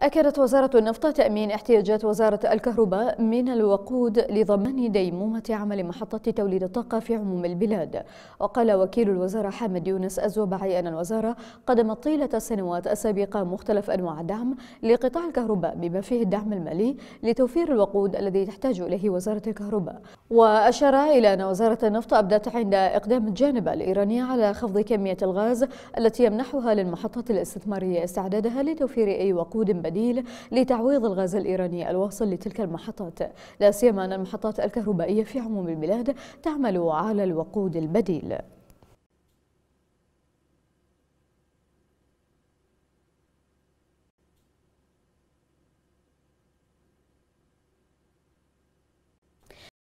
أكدت وزارة النفط تأمين احتياجات وزارة الكهرباء من الوقود لضمان ديمومة عمل محطة توليد الطاقة في عموم البلاد وقال وكيل الوزارة حامد يونس الزوبعي أن الوزارة قدمت طيلة السنوات السابقة مختلف أنواع الدعم لقطاع الكهرباء بما فيه الدعم المالي لتوفير الوقود الذي تحتاج إليه وزارة الكهرباء وأشار إلى أن وزارة النفط أبدت عند إقدام الجانب الإيراني على خفض كمية الغاز التي يمنحها للمحطة الاستثمارية استعدادها لتوفير أي وقود بديل لتعويض الغاز الإيراني الواصل لتلك المحطات لا سيما أن المحطات الكهربائية في عموم البلاد تعمل على الوقود البديل